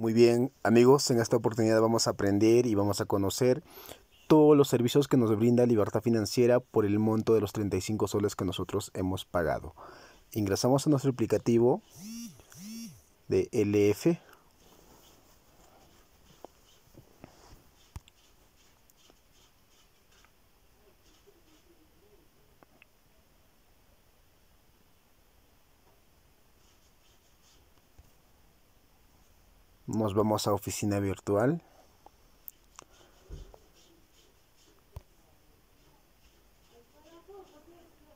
Muy bien, amigos, en esta oportunidad vamos a aprender y vamos a conocer todos los servicios que nos brinda Libertad Financiera por el monto de los 35 soles que nosotros hemos pagado. Ingresamos a nuestro aplicativo de LF Nos vamos a oficina virtual.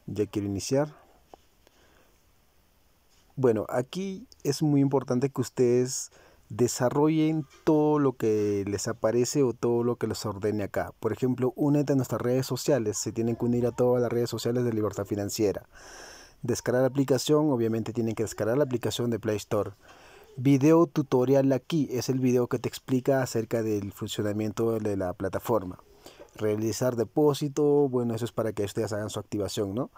Ya quiero iniciar. Bueno, aquí es muy importante que ustedes desarrollen todo lo que les aparece o todo lo que les ordene acá. Por ejemplo, únete a nuestras redes sociales. Se tienen que unir a todas las redes sociales de Libertad Financiera. Descargar la aplicación, obviamente tienen que descargar la aplicación de Play Store video tutorial aquí es el video que te explica acerca del funcionamiento de la plataforma realizar depósito bueno eso es para que ustedes hagan su activación no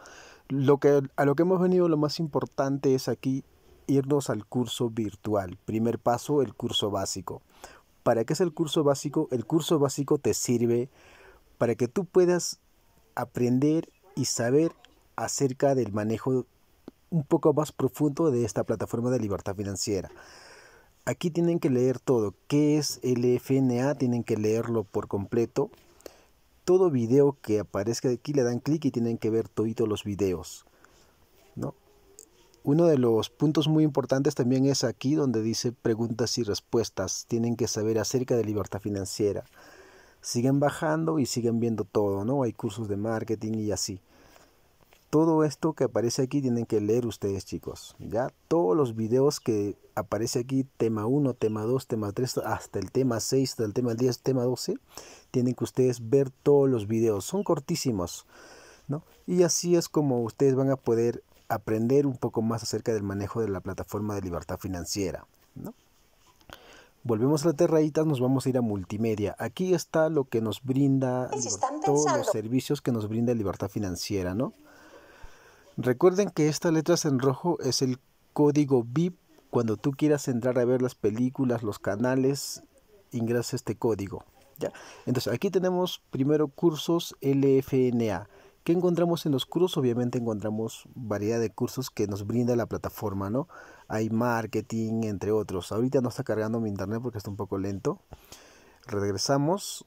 lo que a lo que hemos venido lo más importante es aquí irnos al curso virtual primer paso el curso básico para qué es el curso básico el curso básico te sirve para que tú puedas aprender y saber acerca del manejo un poco más profundo de esta plataforma de libertad financiera. Aquí tienen que leer todo. ¿Qué es el FNA? Tienen que leerlo por completo. Todo video que aparezca aquí le dan clic y tienen que ver todos los videos. ¿no? Uno de los puntos muy importantes también es aquí donde dice preguntas y respuestas. Tienen que saber acerca de libertad financiera. Siguen bajando y siguen viendo todo, ¿no? Hay cursos de marketing y así todo esto que aparece aquí tienen que leer ustedes chicos. Ya todos los videos que aparece aquí, tema 1, tema 2, tema 3, hasta el tema 6, hasta el tema 10, tema 12, tienen que ustedes ver todos los videos. Son cortísimos. ¿no? Y así es como ustedes van a poder aprender un poco más acerca del manejo de la plataforma de libertad financiera. ¿no? Volvemos a la terraitas, nos vamos a ir a multimedia. Aquí está lo que nos brinda pues todos los servicios que nos brinda libertad financiera, ¿no? Recuerden que estas letras en rojo es el código VIP. Cuando tú quieras entrar a ver las películas, los canales, ingresa este código. ¿ya? Entonces aquí tenemos primero cursos LFNA. ¿Qué encontramos en los cursos? Obviamente encontramos variedad de cursos que nos brinda la plataforma, ¿no? Hay marketing, entre otros. Ahorita no está cargando mi internet porque está un poco lento. Regresamos.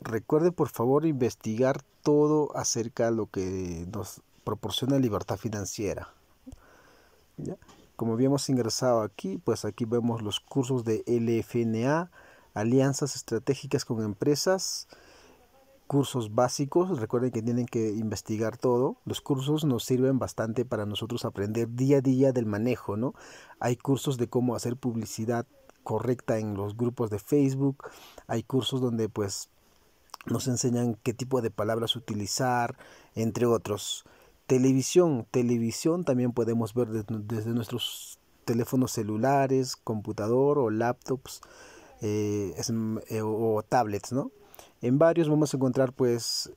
Recuerde por favor investigar todo acerca de lo que nos proporciona libertad financiera. Como habíamos ingresado aquí, pues aquí vemos los cursos de LFNA, alianzas estratégicas con empresas, cursos básicos, recuerden que tienen que investigar todo. Los cursos nos sirven bastante para nosotros aprender día a día del manejo, ¿no? Hay cursos de cómo hacer publicidad correcta en los grupos de Facebook, hay cursos donde pues nos enseñan qué tipo de palabras utilizar, entre otros. Televisión, televisión también podemos ver desde, nuestros teléfonos celulares, computador o laptops eh, eh, o, tablets, ¿no? En varios vamos a encontrar pues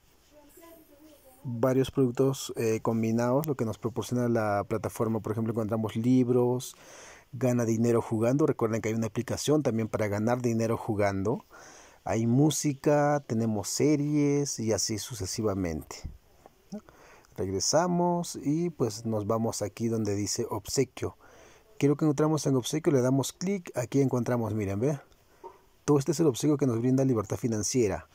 varios productos eh, combinados, lo que nos proporciona la plataforma. Por ejemplo, encontramos libros, gana dinero jugando. Recuerden que hay una aplicación también para ganar dinero jugando. Hay música, tenemos series y así sucesivamente. Regresamos y pues nos vamos aquí donde dice obsequio. Quiero que entramos en obsequio, le damos clic, aquí encontramos, miren, ve. Todo este es el obsequio que nos brinda libertad financiera.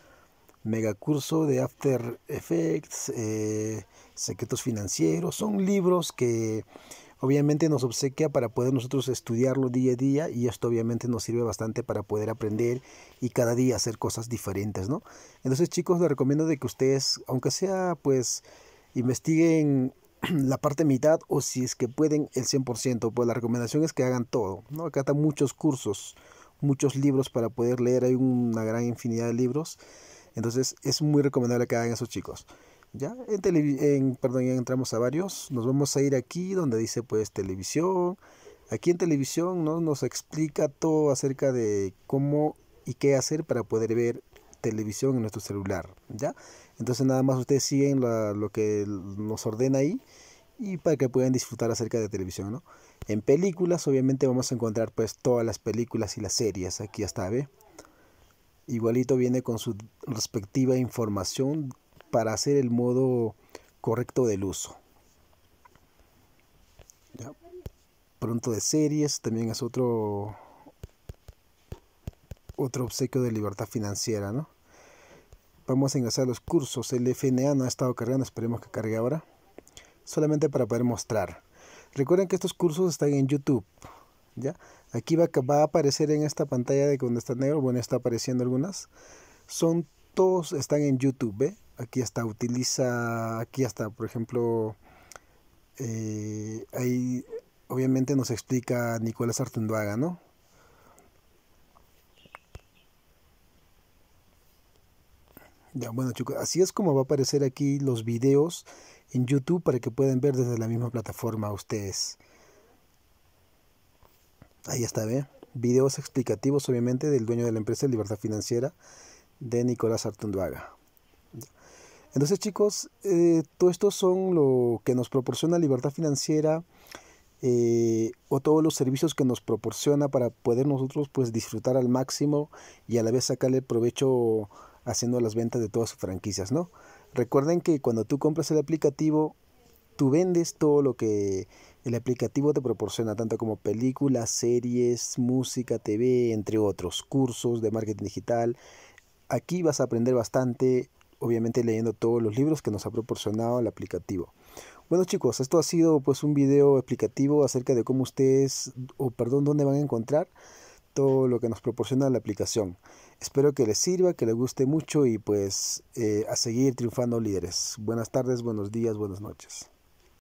Mega curso de After Effects, eh, secretos financieros, son libros que obviamente nos obsequia para poder nosotros estudiarlo día a día y esto obviamente nos sirve bastante para poder aprender y cada día hacer cosas diferentes, ¿no? Entonces chicos, les recomiendo de que ustedes, aunque sea pues investiguen la parte mitad o si es que pueden el 100%, pues la recomendación es que hagan todo, ¿no? Acá están muchos cursos, muchos libros para poder leer, hay una gran infinidad de libros, entonces es muy recomendable que hagan esos chicos. Ya, en, tele, en perdón, entramos a varios, nos vamos a ir aquí donde dice pues televisión, aquí en televisión ¿no? nos explica todo acerca de cómo y qué hacer para poder ver televisión, en nuestro celular, ¿ya? Entonces nada más ustedes siguen lo que nos ordena ahí y para que puedan disfrutar acerca de televisión, En películas obviamente vamos a encontrar pues todas las películas y las series, aquí está, ¿ve? Igualito viene con su respectiva información para hacer el modo correcto del uso. Pronto de series, también es otro otro obsequio de libertad financiera, ¿no? Vamos a ingresar a los cursos. El FNA no ha estado cargando, esperemos que cargue ahora. Solamente para poder mostrar. Recuerden que estos cursos están en YouTube. ¿ya? Aquí va, va a aparecer en esta pantalla de cuando está negro. Bueno, está apareciendo algunas. Son todos están en YouTube. ¿eh? Aquí está utiliza, aquí hasta, por ejemplo, eh, ahí obviamente nos explica Nicolás Artunduaga, ¿no? Ya, bueno chicos, así es como va a aparecer aquí los videos en YouTube para que puedan ver desde la misma plataforma ustedes. Ahí está, ¿ve? Videos explicativos obviamente del dueño de la empresa de Libertad Financiera de Nicolás Artunduaga. Entonces chicos, eh, todo esto son lo que nos proporciona Libertad Financiera eh, o todos los servicios que nos proporciona para poder nosotros pues disfrutar al máximo y a la vez sacarle provecho haciendo las ventas de todas sus franquicias, ¿no? Recuerden que cuando tú compras el aplicativo, tú vendes todo lo que el aplicativo te proporciona, tanto como películas, series, música, TV, entre otros, cursos de marketing digital. Aquí vas a aprender bastante, obviamente leyendo todos los libros que nos ha proporcionado el aplicativo. Bueno chicos, esto ha sido pues un video explicativo acerca de cómo ustedes, o perdón, dónde van a encontrar todo lo que nos proporciona la aplicación. Espero que les sirva, que les guste mucho y pues eh, a seguir triunfando líderes. Buenas tardes, buenos días, buenas noches.